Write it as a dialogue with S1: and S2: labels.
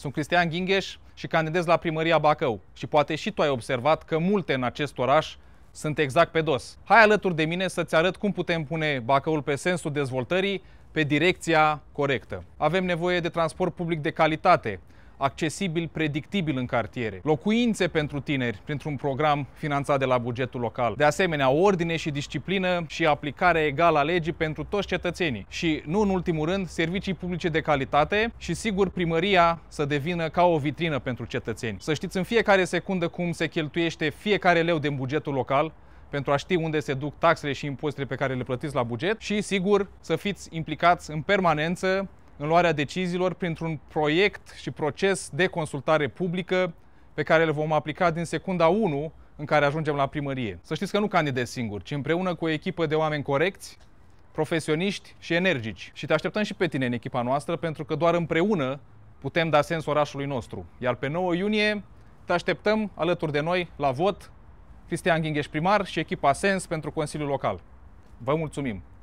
S1: Sunt Cristian Ghingeș și candidez la primăria Bacău. Și poate și tu ai observat că multe în acest oraș sunt exact pe dos. Hai alături de mine să-ți arăt cum putem pune Bacăul pe sensul dezvoltării, pe direcția corectă. Avem nevoie de transport public de calitate, accesibil, predictibil în cartiere, locuințe pentru tineri printr-un program finanțat de la bugetul local, de asemenea ordine și disciplină și aplicare egală a legii pentru toți cetățenii și, nu în ultimul rând, servicii publice de calitate și, sigur, primăria să devină ca o vitrină pentru cetățeni. Să știți în fiecare secundă cum se cheltuiește fiecare leu din bugetul local, pentru a ști unde se duc taxele și impozitele pe care le plătiți la buget și, sigur, să fiți implicați în permanență în luarea deciziilor printr-un proiect și proces de consultare publică pe care le vom aplica din secunda 1 în care ajungem la primărie. Să știți că nu candidez singur, ci împreună cu o echipă de oameni corecți, profesioniști și energici. Și te așteptăm și pe tine în echipa noastră, pentru că doar împreună putem da sens orașului nostru. Iar pe 9 iunie te așteptăm alături de noi la vot Cristian Ghingeș primar și echipa Sens pentru Consiliul Local. Vă mulțumim!